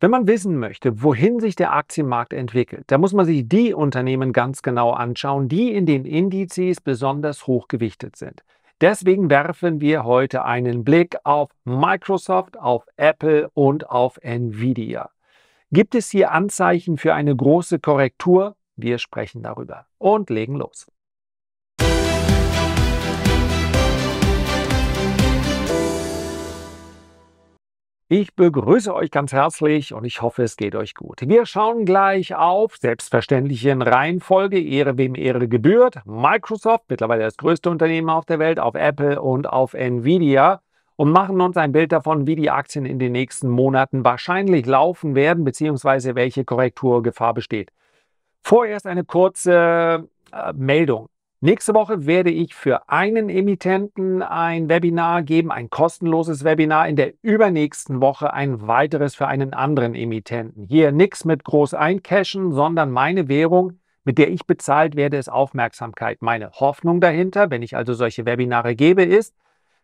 Wenn man wissen möchte, wohin sich der Aktienmarkt entwickelt, dann muss man sich die Unternehmen ganz genau anschauen, die in den Indizes besonders hoch gewichtet sind. Deswegen werfen wir heute einen Blick auf Microsoft, auf Apple und auf Nvidia. Gibt es hier Anzeichen für eine große Korrektur? Wir sprechen darüber und legen los. Ich begrüße euch ganz herzlich und ich hoffe, es geht euch gut. Wir schauen gleich auf, selbstverständlich in Reihenfolge, Ehre wem Ehre gebührt, Microsoft, mittlerweile das größte Unternehmen auf der Welt, auf Apple und auf Nvidia und machen uns ein Bild davon, wie die Aktien in den nächsten Monaten wahrscheinlich laufen werden, beziehungsweise welche Korrekturgefahr besteht. Vorerst eine kurze äh, Meldung. Nächste Woche werde ich für einen Emittenten ein Webinar geben, ein kostenloses Webinar. In der übernächsten Woche ein weiteres für einen anderen Emittenten. Hier nichts mit groß eincashen, sondern meine Währung, mit der ich bezahlt werde, ist Aufmerksamkeit. Meine Hoffnung dahinter, wenn ich also solche Webinare gebe, ist,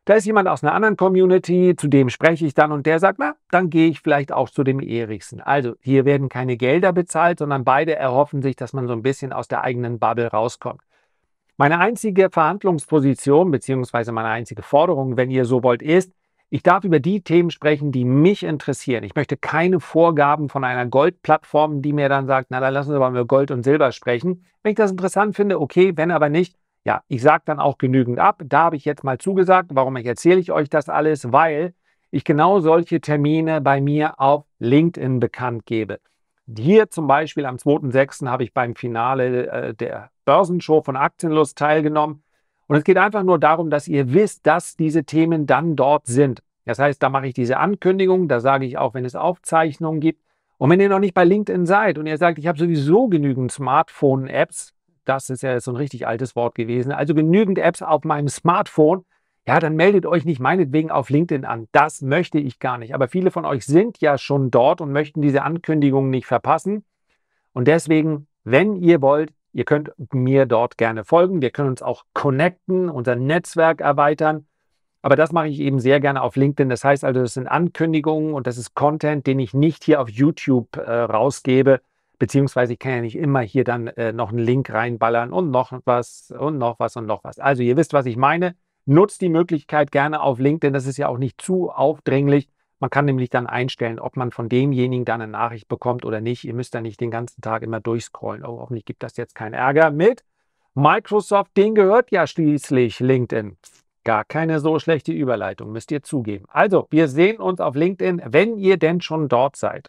da ist jemand aus einer anderen Community, zu dem spreche ich dann und der sagt, na, dann gehe ich vielleicht auch zu dem Erichsen. Also hier werden keine Gelder bezahlt, sondern beide erhoffen sich, dass man so ein bisschen aus der eigenen Bubble rauskommt. Meine einzige Verhandlungsposition beziehungsweise meine einzige Forderung, wenn ihr so wollt, ist, ich darf über die Themen sprechen, die mich interessieren. Ich möchte keine Vorgaben von einer Goldplattform, die mir dann sagt, na dann lassen Sie mal über Gold und Silber sprechen. Wenn ich das interessant finde, okay, wenn aber nicht, ja, ich sage dann auch genügend ab. Da habe ich jetzt mal zugesagt. Warum erzähle ich euch das alles? Weil ich genau solche Termine bei mir auf LinkedIn bekannt gebe. Hier zum Beispiel am 2.6. habe ich beim Finale äh, der Börsenshow von Aktienlust teilgenommen. Und es geht einfach nur darum, dass ihr wisst, dass diese Themen dann dort sind. Das heißt, da mache ich diese Ankündigung, da sage ich auch, wenn es Aufzeichnungen gibt. Und wenn ihr noch nicht bei LinkedIn seid und ihr sagt, ich habe sowieso genügend Smartphone-Apps, das ist ja so ein richtig altes Wort gewesen, also genügend Apps auf meinem Smartphone, ja, dann meldet euch nicht meinetwegen auf LinkedIn an. Das möchte ich gar nicht. Aber viele von euch sind ja schon dort und möchten diese Ankündigungen nicht verpassen. Und deswegen, wenn ihr wollt, ihr könnt mir dort gerne folgen. Wir können uns auch connecten, unser Netzwerk erweitern. Aber das mache ich eben sehr gerne auf LinkedIn. Das heißt also, das sind Ankündigungen und das ist Content, den ich nicht hier auf YouTube äh, rausgebe. Beziehungsweise ich kann ja nicht immer hier dann äh, noch einen Link reinballern und noch was und noch was und noch was. Also ihr wisst, was ich meine. Nutzt die Möglichkeit gerne auf LinkedIn, das ist ja auch nicht zu aufdringlich. Man kann nämlich dann einstellen, ob man von demjenigen dann eine Nachricht bekommt oder nicht. Ihr müsst da nicht den ganzen Tag immer durchscrollen. Oh, hoffentlich gibt das jetzt keinen Ärger mit. Microsoft, den gehört ja schließlich LinkedIn. Gar keine so schlechte Überleitung, müsst ihr zugeben. Also, wir sehen uns auf LinkedIn, wenn ihr denn schon dort seid.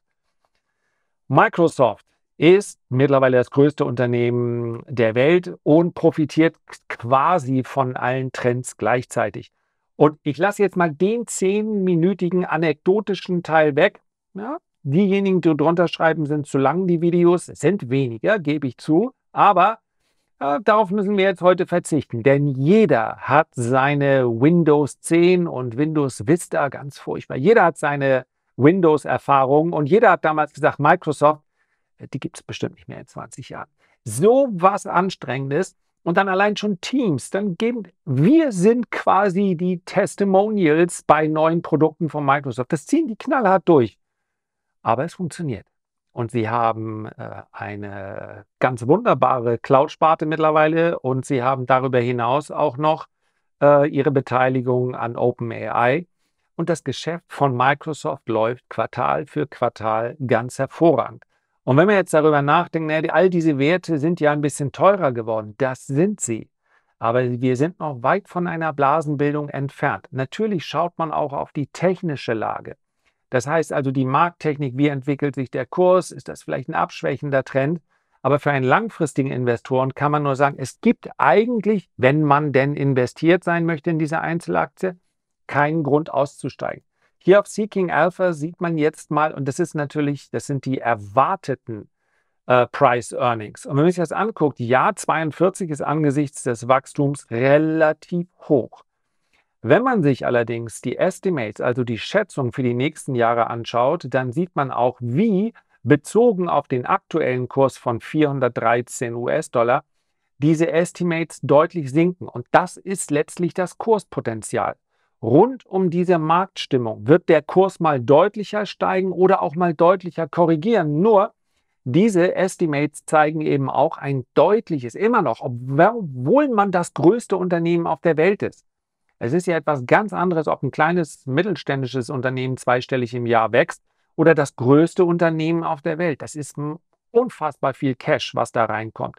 Microsoft, ist mittlerweile das größte Unternehmen der Welt und profitiert quasi von allen Trends gleichzeitig. Und ich lasse jetzt mal den zehnminütigen anekdotischen Teil weg. Ja, diejenigen, die drunter schreiben, sind zu lang, die Videos sind weniger, gebe ich zu. Aber äh, darauf müssen wir jetzt heute verzichten, denn jeder hat seine Windows 10 und Windows Vista, ganz furchtbar. Jeder hat seine windows erfahrungen und jeder hat damals gesagt, Microsoft, äh, die gibt es bestimmt nicht mehr in 20 Jahren. So was Anstrengendes und dann allein schon Teams, dann geben wir sind quasi die Testimonials bei neuen Produkten von Microsoft. Das ziehen die knallhart durch, aber es funktioniert. Und sie haben äh, eine ganz wunderbare Cloud-Sparte mittlerweile und sie haben darüber hinaus auch noch äh, ihre Beteiligung an OpenAI. Und das Geschäft von Microsoft läuft Quartal für Quartal ganz hervorragend. Und wenn wir jetzt darüber nachdenken, na, all diese Werte sind ja ein bisschen teurer geworden, das sind sie. Aber wir sind noch weit von einer Blasenbildung entfernt. Natürlich schaut man auch auf die technische Lage. Das heißt also die Markttechnik, wie entwickelt sich der Kurs, ist das vielleicht ein abschwächender Trend? Aber für einen langfristigen Investoren kann man nur sagen, es gibt eigentlich, wenn man denn investiert sein möchte in diese Einzelaktie, keinen Grund auszusteigen. Hier auf Seeking Alpha sieht man jetzt mal, und das ist natürlich, das sind die erwarteten äh, Price Earnings. Und wenn man sich das anguckt, Jahr 42 ist angesichts des Wachstums relativ hoch. Wenn man sich allerdings die Estimates, also die Schätzung für die nächsten Jahre anschaut, dann sieht man auch, wie bezogen auf den aktuellen Kurs von 413 US-Dollar diese Estimates deutlich sinken. Und das ist letztlich das Kurspotenzial rund um diese Marktstimmung wird der Kurs mal deutlicher steigen oder auch mal deutlicher korrigieren. Nur diese Estimates zeigen eben auch ein deutliches, immer noch, obwohl man das größte Unternehmen auf der Welt ist. Es ist ja etwas ganz anderes, ob ein kleines mittelständisches Unternehmen zweistellig im Jahr wächst oder das größte Unternehmen auf der Welt. Das ist unfassbar viel Cash, was da reinkommt.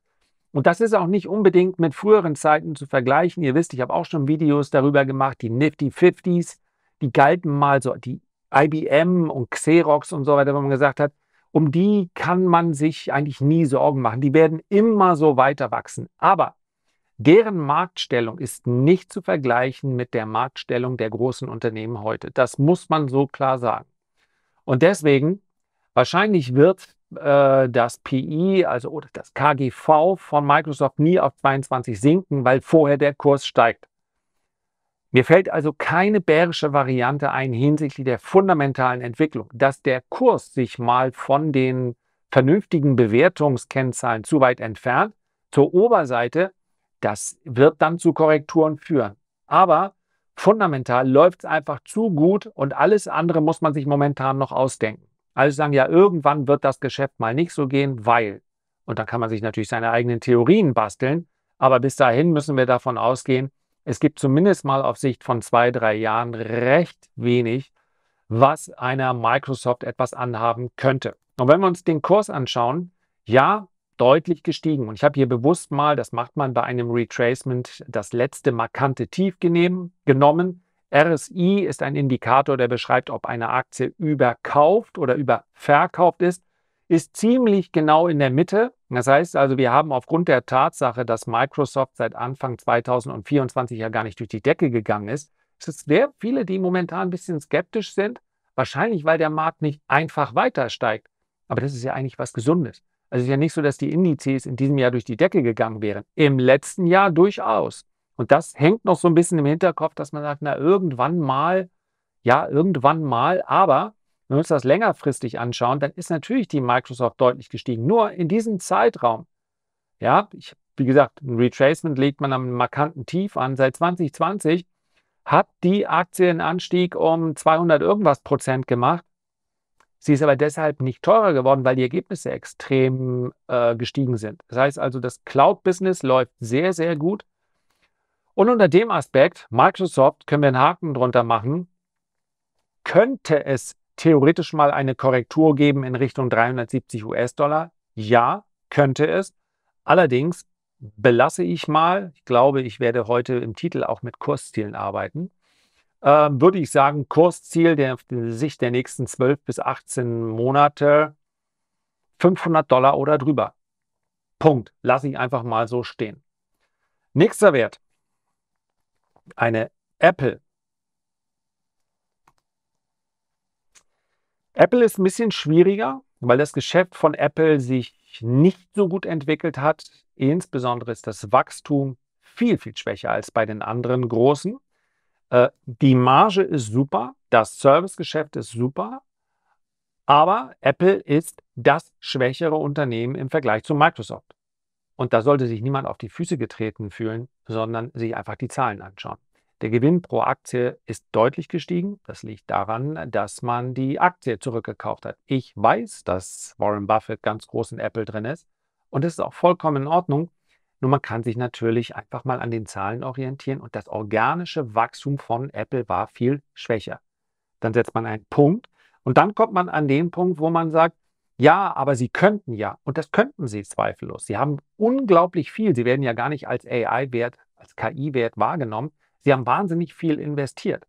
Und das ist auch nicht unbedingt mit früheren Zeiten zu vergleichen. Ihr wisst, ich habe auch schon Videos darüber gemacht, die Nifty 50s, die galten mal so, die IBM und Xerox und so weiter, wo man gesagt hat, um die kann man sich eigentlich nie Sorgen machen. Die werden immer so weiter wachsen. Aber deren Marktstellung ist nicht zu vergleichen mit der Marktstellung der großen Unternehmen heute. Das muss man so klar sagen. Und deswegen, wahrscheinlich wird äh, das PI, also oder das KGV von Microsoft nie auf 22 sinken, weil vorher der Kurs steigt. Mir fällt also keine bärische Variante ein hinsichtlich der fundamentalen Entwicklung, dass der Kurs sich mal von den vernünftigen Bewertungskennzahlen zu weit entfernt zur Oberseite, das wird dann zu Korrekturen führen. Aber fundamental läuft es einfach zu gut und alles andere muss man sich momentan noch ausdenken. Also sagen ja, irgendwann wird das Geschäft mal nicht so gehen, weil. Und dann kann man sich natürlich seine eigenen Theorien basteln. Aber bis dahin müssen wir davon ausgehen, es gibt zumindest mal auf Sicht von zwei, drei Jahren recht wenig, was einer Microsoft etwas anhaben könnte. Und wenn wir uns den Kurs anschauen, ja, deutlich gestiegen. Und ich habe hier bewusst mal, das macht man bei einem Retracement, das letzte markante Tief genommen. RSI ist ein Indikator, der beschreibt, ob eine Aktie überkauft oder überverkauft ist, ist ziemlich genau in der Mitte. Das heißt also, wir haben aufgrund der Tatsache, dass Microsoft seit Anfang 2024 ja gar nicht durch die Decke gegangen ist, es ist sehr viele, die momentan ein bisschen skeptisch sind, wahrscheinlich weil der Markt nicht einfach weiter steigt. Aber das ist ja eigentlich was Gesundes. Also es ist ja nicht so, dass die Indizes in diesem Jahr durch die Decke gegangen wären. Im letzten Jahr durchaus. Und das hängt noch so ein bisschen im Hinterkopf, dass man sagt, na, irgendwann mal, ja, irgendwann mal, aber wenn wir uns das längerfristig anschauen, dann ist natürlich die Microsoft deutlich gestiegen. Nur in diesem Zeitraum, ja, ich, wie gesagt, ein Retracement legt man am markanten Tief an. Seit 2020 hat die Aktienanstieg um 200 irgendwas Prozent gemacht. Sie ist aber deshalb nicht teurer geworden, weil die Ergebnisse extrem äh, gestiegen sind. Das heißt also, das Cloud-Business läuft sehr, sehr gut. Und unter dem Aspekt, Microsoft, können wir einen Haken drunter machen, könnte es theoretisch mal eine Korrektur geben in Richtung 370 US-Dollar? Ja, könnte es. Allerdings belasse ich mal, ich glaube, ich werde heute im Titel auch mit Kurszielen arbeiten, ähm, würde ich sagen, Kursziel der, der Sicht der nächsten 12 bis 18 Monate 500 Dollar oder drüber. Punkt. Lasse ich einfach mal so stehen. Nächster Wert eine Apple. Apple ist ein bisschen schwieriger, weil das Geschäft von Apple sich nicht so gut entwickelt hat. Insbesondere ist das Wachstum viel, viel schwächer als bei den anderen großen. Äh, die Marge ist super, das Servicegeschäft ist super, aber Apple ist das schwächere Unternehmen im Vergleich zu Microsoft. Und da sollte sich niemand auf die Füße getreten fühlen sondern sich einfach die Zahlen anschauen. Der Gewinn pro Aktie ist deutlich gestiegen. Das liegt daran, dass man die Aktie zurückgekauft hat. Ich weiß, dass Warren Buffett ganz groß in Apple drin ist und das ist auch vollkommen in Ordnung. Nur man kann sich natürlich einfach mal an den Zahlen orientieren und das organische Wachstum von Apple war viel schwächer. Dann setzt man einen Punkt und dann kommt man an den Punkt, wo man sagt, ja, aber sie könnten ja. Und das könnten sie zweifellos. Sie haben unglaublich viel. Sie werden ja gar nicht als AI-Wert, als KI-Wert wahrgenommen. Sie haben wahnsinnig viel investiert.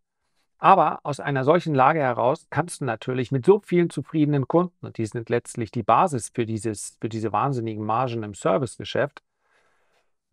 Aber aus einer solchen Lage heraus kannst du natürlich mit so vielen zufriedenen Kunden, und die sind letztlich die Basis für, dieses, für diese wahnsinnigen Margen im Servicegeschäft,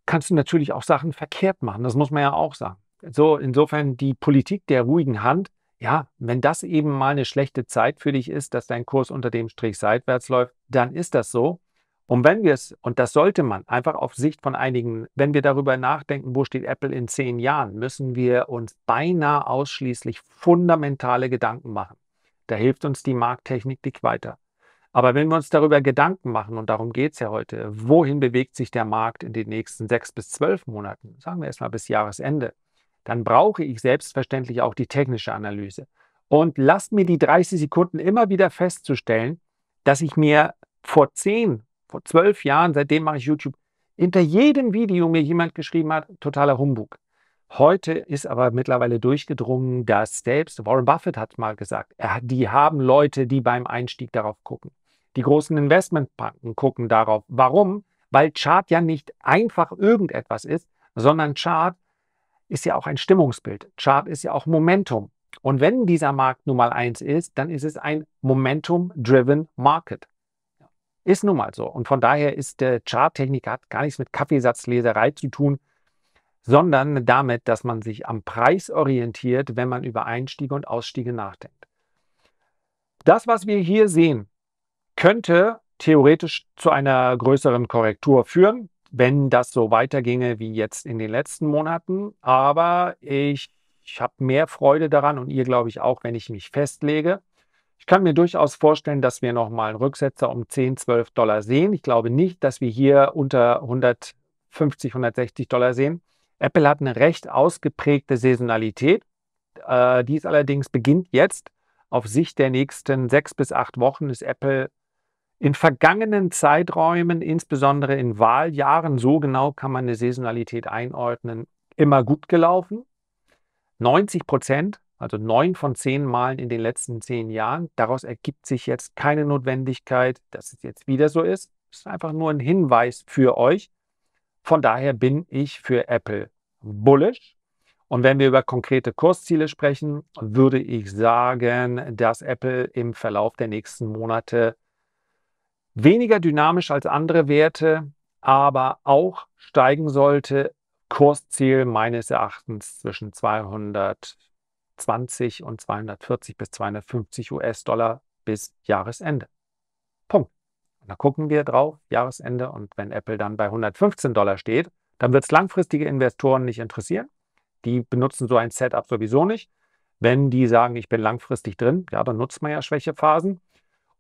kannst du natürlich auch Sachen verkehrt machen. Das muss man ja auch sagen. So, insofern die Politik der ruhigen Hand ja, wenn das eben mal eine schlechte Zeit für dich ist, dass dein Kurs unter dem Strich seitwärts läuft, dann ist das so. Und wenn wir es, und das sollte man einfach auf Sicht von einigen, wenn wir darüber nachdenken, wo steht Apple in zehn Jahren, müssen wir uns beinahe ausschließlich fundamentale Gedanken machen. Da hilft uns die Markttechnik nicht weiter. Aber wenn wir uns darüber Gedanken machen, und darum geht es ja heute, wohin bewegt sich der Markt in den nächsten sechs bis zwölf Monaten, sagen wir erstmal bis Jahresende, dann brauche ich selbstverständlich auch die technische Analyse. Und lasst mir die 30 Sekunden immer wieder festzustellen, dass ich mir vor 10, vor 12 Jahren, seitdem mache ich YouTube, hinter jedem Video mir jemand geschrieben hat, totaler Humbug. Heute ist aber mittlerweile durchgedrungen, dass selbst Warren Buffett hat mal gesagt, die haben Leute, die beim Einstieg darauf gucken. Die großen Investmentbanken gucken darauf. Warum? Weil Chart ja nicht einfach irgendetwas ist, sondern Chart ist ja auch ein Stimmungsbild. Chart ist ja auch Momentum. Und wenn dieser Markt Nummer eins ist, dann ist es ein Momentum-driven Market. Ist nun mal so. Und von daher ist der Charttechnik hat gar nichts mit Kaffeesatzleserei zu tun, sondern damit, dass man sich am Preis orientiert, wenn man über Einstiege und Ausstiege nachdenkt. Das, was wir hier sehen, könnte theoretisch zu einer größeren Korrektur führen wenn das so weiterginge wie jetzt in den letzten Monaten. Aber ich, ich habe mehr Freude daran und ihr, glaube ich, auch, wenn ich mich festlege. Ich kann mir durchaus vorstellen, dass wir nochmal einen Rücksetzer um 10, 12 Dollar sehen. Ich glaube nicht, dass wir hier unter 150, 160 Dollar sehen. Apple hat eine recht ausgeprägte Saisonalität. Äh, dies allerdings beginnt jetzt. Auf Sicht der nächsten sechs bis acht Wochen ist Apple in vergangenen Zeiträumen, insbesondere in Wahljahren, so genau kann man eine Saisonalität einordnen, immer gut gelaufen. 90 Prozent, also neun von zehn Malen in den letzten zehn Jahren. Daraus ergibt sich jetzt keine Notwendigkeit, dass es jetzt wieder so ist. Es ist einfach nur ein Hinweis für euch. Von daher bin ich für Apple bullish. Und wenn wir über konkrete Kursziele sprechen, würde ich sagen, dass Apple im Verlauf der nächsten Monate weniger dynamisch als andere Werte, aber auch steigen sollte. Kursziel meines Erachtens zwischen 220 und 240 bis 250 US-Dollar bis Jahresende. Punkt. Und da gucken wir drauf, Jahresende. Und wenn Apple dann bei 115 Dollar steht, dann wird es langfristige Investoren nicht interessieren. Die benutzen so ein Setup sowieso nicht. Wenn die sagen, ich bin langfristig drin, ja, dann nutzt man ja Schwächephasen.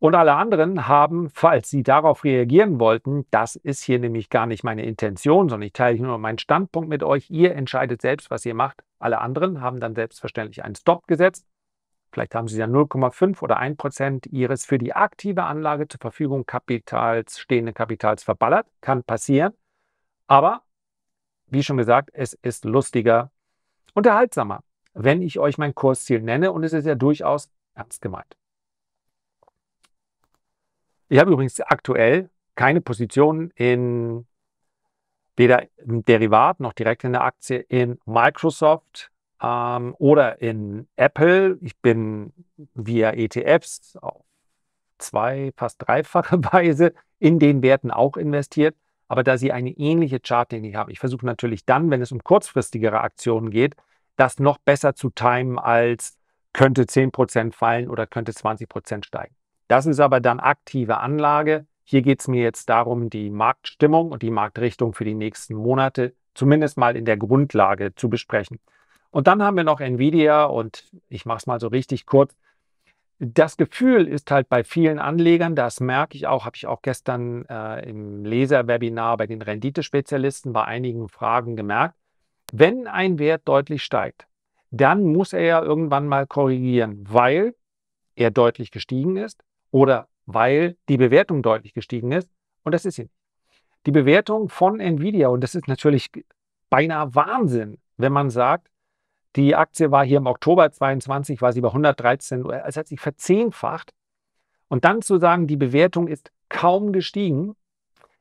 Und alle anderen haben, falls sie darauf reagieren wollten, das ist hier nämlich gar nicht meine Intention, sondern ich teile hier nur meinen Standpunkt mit euch. Ihr entscheidet selbst, was ihr macht. Alle anderen haben dann selbstverständlich einen Stop gesetzt. Vielleicht haben sie ja 0,5 oder 1 Prozent ihres für die aktive Anlage zur Verfügung Kapitals, stehenden Kapitals verballert. Kann passieren. Aber, wie schon gesagt, es ist lustiger, unterhaltsamer, wenn ich euch mein Kursziel nenne und es ist ja durchaus ernst gemeint. Ich habe übrigens aktuell keine Position in weder im Derivat noch direkt in der Aktie in Microsoft ähm, oder in Apple. Ich bin via ETFs auf zwei, fast dreifache Weise in den Werten auch investiert. Aber da sie eine ähnliche Charttechnik haben, ich versuche natürlich dann, wenn es um kurzfristigere Aktionen geht, das noch besser zu timen als könnte 10% fallen oder könnte 20% steigen. Das ist aber dann aktive Anlage. Hier geht es mir jetzt darum, die Marktstimmung und die Marktrichtung für die nächsten Monate zumindest mal in der Grundlage zu besprechen. Und dann haben wir noch Nvidia und ich mache es mal so richtig kurz. Das Gefühl ist halt bei vielen Anlegern, das merke ich auch, habe ich auch gestern äh, im Leser-Webinar bei den Renditespezialisten bei einigen Fragen gemerkt, wenn ein Wert deutlich steigt, dann muss er ja irgendwann mal korrigieren, weil er deutlich gestiegen ist, oder weil die Bewertung deutlich gestiegen ist. Und das ist sie. Die Bewertung von Nvidia, und das ist natürlich beinahe Wahnsinn, wenn man sagt, die Aktie war hier im Oktober 22, war sie bei 113, äh, es hat sich verzehnfacht. Und dann zu sagen, die Bewertung ist kaum gestiegen,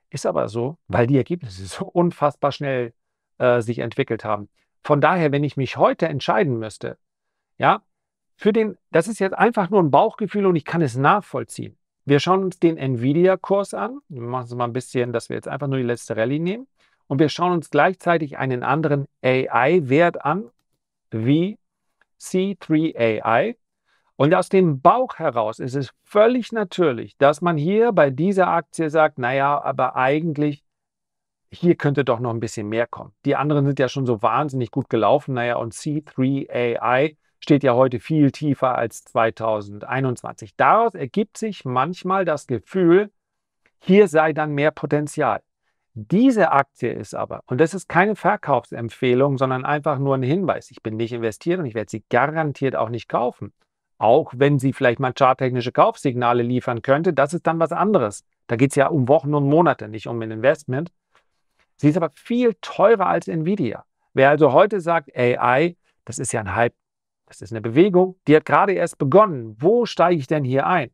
ist aber so, weil die Ergebnisse so unfassbar schnell äh, sich entwickelt haben. Von daher, wenn ich mich heute entscheiden müsste, ja, für den, das ist jetzt einfach nur ein Bauchgefühl und ich kann es nachvollziehen. Wir schauen uns den Nvidia-Kurs an. Wir machen es mal ein bisschen, dass wir jetzt einfach nur die letzte Rallye nehmen. Und wir schauen uns gleichzeitig einen anderen AI-Wert an, wie C3AI. Und aus dem Bauch heraus ist es völlig natürlich, dass man hier bei dieser Aktie sagt, naja, aber eigentlich, hier könnte doch noch ein bisschen mehr kommen. Die anderen sind ja schon so wahnsinnig gut gelaufen, naja, und C3AI steht ja heute viel tiefer als 2021. Daraus ergibt sich manchmal das Gefühl, hier sei dann mehr Potenzial. Diese Aktie ist aber, und das ist keine Verkaufsempfehlung, sondern einfach nur ein Hinweis, ich bin nicht investiert und ich werde sie garantiert auch nicht kaufen. Auch wenn sie vielleicht mal charttechnische Kaufsignale liefern könnte, das ist dann was anderes. Da geht es ja um Wochen und Monate, nicht um ein Investment. Sie ist aber viel teurer als Nvidia. Wer also heute sagt, AI, das ist ja ein Hype, das ist eine Bewegung, die hat gerade erst begonnen. Wo steige ich denn hier ein?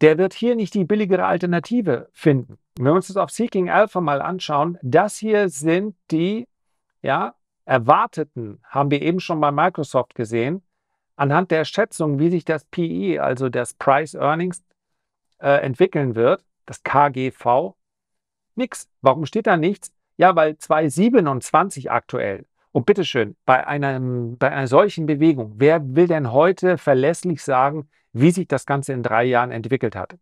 Der wird hier nicht die billigere Alternative finden. Wenn wir uns das auf Seeking Alpha mal anschauen, das hier sind die ja, erwarteten, haben wir eben schon bei Microsoft gesehen, anhand der Schätzung, wie sich das PE, also das Price Earnings, äh, entwickeln wird, das KGV, nix. Warum steht da nichts? Ja, weil 2,27 aktuell. Und bitteschön, bei, einem, bei einer solchen Bewegung, wer will denn heute verlässlich sagen, wie sich das Ganze in drei Jahren entwickelt hat?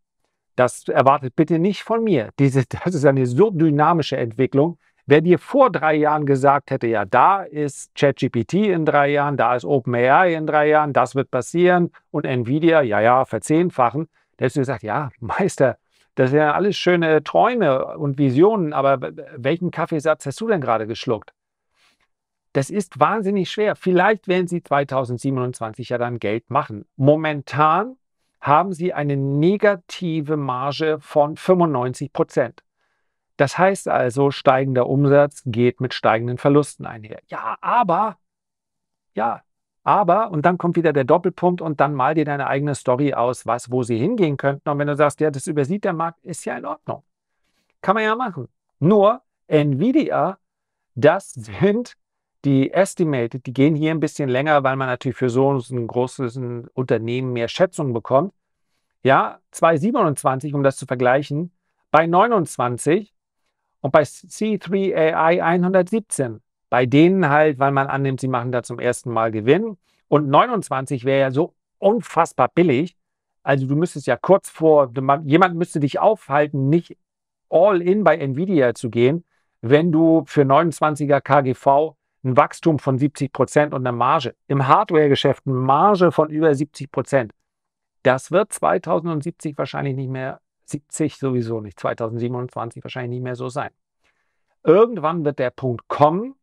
Das erwartet bitte nicht von mir. Diese, das ist eine so dynamische Entwicklung. Wer dir vor drei Jahren gesagt hätte, ja, da ist ChatGPT in drei Jahren, da ist OpenAI in drei Jahren, das wird passieren und Nvidia, ja, ja, verzehnfachen, der hättest du gesagt, ja, Meister, das sind ja alles schöne Träume und Visionen, aber welchen Kaffeesatz hast du denn gerade geschluckt? Das ist wahnsinnig schwer. Vielleicht werden Sie 2027 ja dann Geld machen. Momentan haben Sie eine negative Marge von 95 Prozent. Das heißt also, steigender Umsatz geht mit steigenden Verlusten einher. Ja, aber, ja, aber, und dann kommt wieder der Doppelpunkt und dann mal dir deine eigene Story aus, was, wo sie hingehen könnten. Und wenn du sagst, ja, das übersieht der Markt, ist ja in Ordnung. Kann man ja machen. Nur Nvidia, das sind die Estimated, die gehen hier ein bisschen länger, weil man natürlich für so ein großes Unternehmen mehr Schätzungen bekommt. Ja, 227, um das zu vergleichen, bei 29 und bei C3 AI 117. Bei denen halt, weil man annimmt, sie machen da zum ersten Mal Gewinn. Und 29 wäre ja so unfassbar billig. Also du müsstest ja kurz vor, jemand müsste dich aufhalten, nicht all in bei Nvidia zu gehen, wenn du für 29er KGV ein Wachstum von 70 Prozent und eine Marge. Im Hardware-Geschäft eine Marge von über 70 Prozent. Das wird 2070 wahrscheinlich nicht mehr, 70 sowieso nicht, 2027 wahrscheinlich nicht mehr so sein. Irgendwann wird der Punkt kommen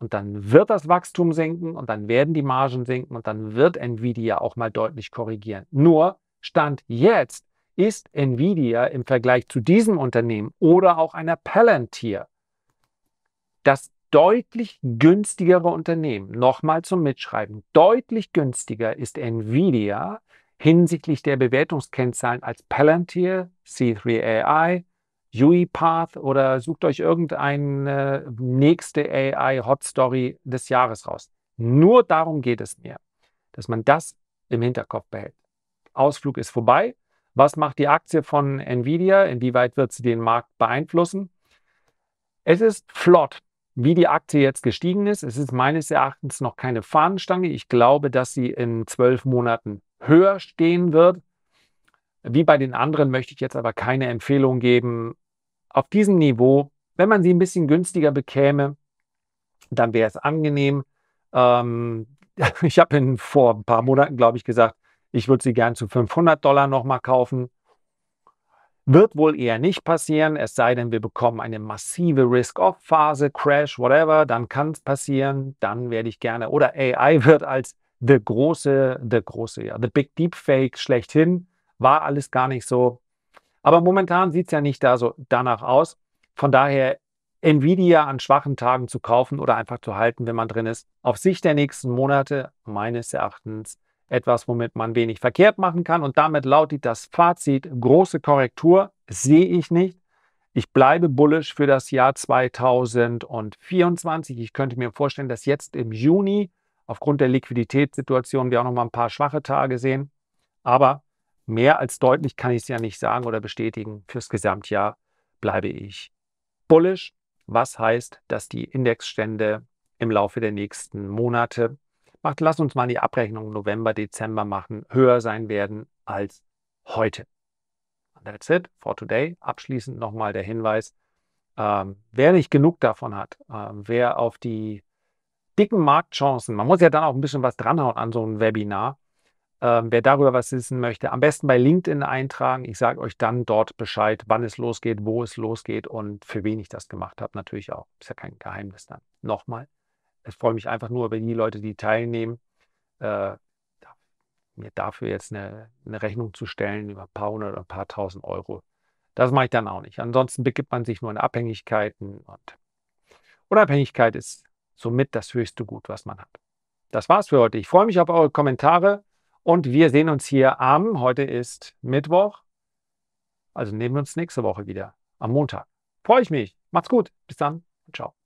und dann wird das Wachstum sinken und dann werden die Margen sinken und dann wird Nvidia auch mal deutlich korrigieren. Nur Stand jetzt ist Nvidia im Vergleich zu diesem Unternehmen oder auch einer Palantir das deutlich günstigere Unternehmen. Nochmal zum Mitschreiben. Deutlich günstiger ist Nvidia hinsichtlich der Bewertungskennzahlen als Palantir, C3AI, UiPath oder sucht euch irgendeine nächste AI-Hot-Story des Jahres raus. Nur darum geht es mir, dass man das im Hinterkopf behält. Ausflug ist vorbei. Was macht die Aktie von Nvidia? Inwieweit wird sie den Markt beeinflussen? Es ist flott wie die Aktie jetzt gestiegen ist. Es ist meines Erachtens noch keine Fahnenstange. Ich glaube, dass sie in zwölf Monaten höher stehen wird. Wie bei den anderen möchte ich jetzt aber keine Empfehlung geben. Auf diesem Niveau, wenn man sie ein bisschen günstiger bekäme, dann wäre es angenehm. Ähm, ich habe vor ein paar Monaten, glaube ich, gesagt, ich würde sie gern zu 500 Dollar nochmal kaufen. Wird wohl eher nicht passieren, es sei denn, wir bekommen eine massive Risk-Off-Phase, Crash, whatever, dann kann es passieren, dann werde ich gerne, oder AI wird als the große, the große, ja, the big Deep Fake schlechthin, war alles gar nicht so. Aber momentan sieht es ja nicht da so danach aus. Von daher Nvidia an schwachen Tagen zu kaufen oder einfach zu halten, wenn man drin ist, auf Sicht der nächsten Monate meines Erachtens etwas, womit man wenig verkehrt machen kann. Und damit lautet das Fazit, große Korrektur sehe ich nicht. Ich bleibe bullisch für das Jahr 2024. Ich könnte mir vorstellen, dass jetzt im Juni aufgrund der Liquiditätssituation wir auch noch mal ein paar schwache Tage sehen. Aber mehr als deutlich kann ich es ja nicht sagen oder bestätigen. Fürs Gesamtjahr bleibe ich bullisch, was heißt, dass die Indexstände im Laufe der nächsten Monate macht, lass uns mal die Abrechnung November, Dezember machen, höher sein werden als heute. And that's it for today. Abschließend nochmal der Hinweis, ähm, wer nicht genug davon hat, ähm, wer auf die dicken Marktchancen, man muss ja dann auch ein bisschen was dranhauen an so einem Webinar, ähm, wer darüber was wissen möchte, am besten bei LinkedIn eintragen. Ich sage euch dann dort Bescheid, wann es losgeht, wo es losgeht und für wen ich das gemacht habe. Natürlich auch. Ist ja kein Geheimnis dann. Nochmal ich freue mich einfach nur über die Leute, die teilnehmen. Äh, mir dafür jetzt eine, eine, Rechnung zu stellen über ein paar hundert oder ein paar tausend Euro, das mache ich dann auch nicht. Ansonsten begibt man sich nur in Abhängigkeiten und Unabhängigkeit ist somit das höchste Gut, was man hat. Das war's für heute. Ich freue mich auf eure Kommentare und wir sehen uns hier am, heute ist Mittwoch, also nehmen wir uns nächste Woche wieder, am Montag. Freue ich mich. Macht's gut. Bis dann. Ciao.